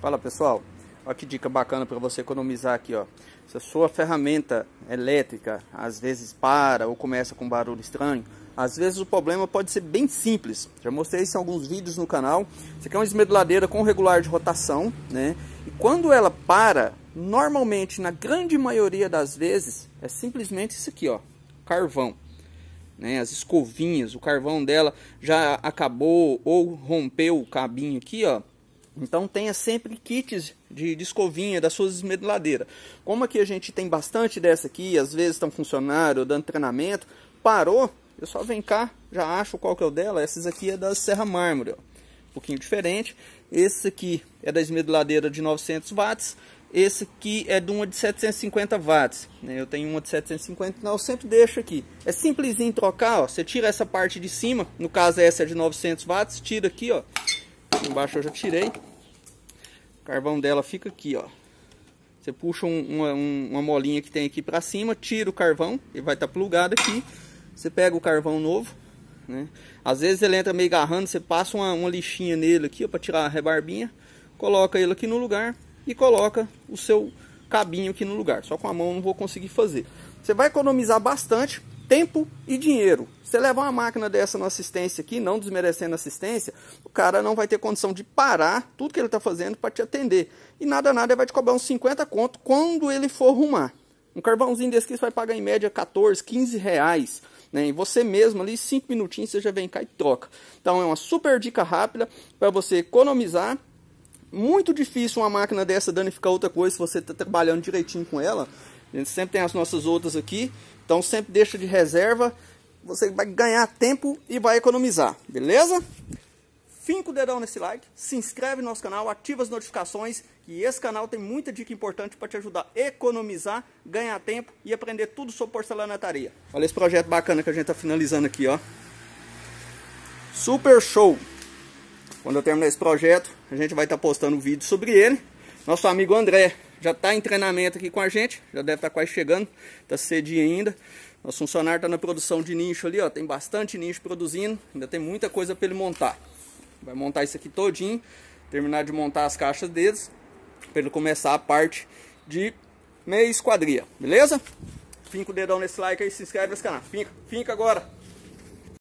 Fala pessoal, olha que dica bacana para você economizar aqui, ó. Se a sua ferramenta elétrica às vezes para ou começa com barulho estranho, às vezes o problema pode ser bem simples. Já mostrei isso em alguns vídeos no canal. Isso aqui é uma esmedeladeira com regular de rotação, né? E quando ela para, normalmente, na grande maioria das vezes, é simplesmente isso aqui, ó, carvão. Né, as escovinhas, o carvão dela já acabou ou rompeu o cabinho aqui, ó. Então tenha sempre kits de, de escovinha das suas esmeduladeiras. Como aqui a gente tem bastante dessa aqui, às vezes estão funcionário, dando treinamento, parou, eu só venho cá, já acho qual que é o dela. Essas aqui é da Serra Mármore, ó. um pouquinho diferente. Esse aqui é da esmeriladeira de 900 watts. Esse aqui é de uma de 750 watts. Né? Eu tenho uma de 750, não, eu sempre deixo aqui. É simplesinho trocar, ó. Você tira essa parte de cima, no caso essa é de 900 watts, tira aqui, ó. Embaixo eu já tirei carvão dela fica aqui, ó. Você puxa um, uma, uma, molinha que tem aqui para cima, tira o carvão, ele vai estar tá plugado aqui. Você pega o carvão novo, né? Às vezes ele entra meio garrando, você passa uma, uma lixinha nele aqui, ó, para tirar a rebarbinha. Coloca ele aqui no lugar e coloca o seu cabinho aqui no lugar. Só com a mão não vou conseguir fazer. Você vai economizar bastante, tempo e dinheiro. Você levar uma máquina dessa na assistência aqui, não desmerecendo assistência, o cara não vai ter condição de parar tudo que ele está fazendo para te atender. E nada, nada, vai te cobrar uns 50 conto quando ele for arrumar. Um carvãozinho desse aqui você vai pagar em média 14, 15 reais. Né? E você mesmo ali, 5 minutinhos, você já vem cá e troca. Então é uma super dica rápida para você economizar muito difícil uma máquina dessa danificar outra coisa se você está trabalhando direitinho com ela. A gente sempre tem as nossas outras aqui. Então sempre deixa de reserva. Você vai ganhar tempo e vai economizar, beleza? Finca o dedão nesse like, se inscreve no nosso canal, ativa as notificações E esse canal tem muita dica importante para te ajudar a economizar, ganhar tempo e aprender tudo sobre porcelanataria. Olha esse projeto bacana que a gente está finalizando aqui, ó. Super show! Quando eu terminar esse projeto, a gente vai estar tá postando um vídeo sobre ele. Nosso amigo André, já está em treinamento aqui com a gente, já deve estar tá quase chegando, está cedinho ainda. Nosso funcionário está na produção de nicho ali, ó, tem bastante nicho produzindo, ainda tem muita coisa para ele montar. Vai montar isso aqui todinho, terminar de montar as caixas deles, para ele começar a parte de meia esquadria, beleza? Finca o dedão nesse like aí, se inscreve nesse canal, finca, finca agora!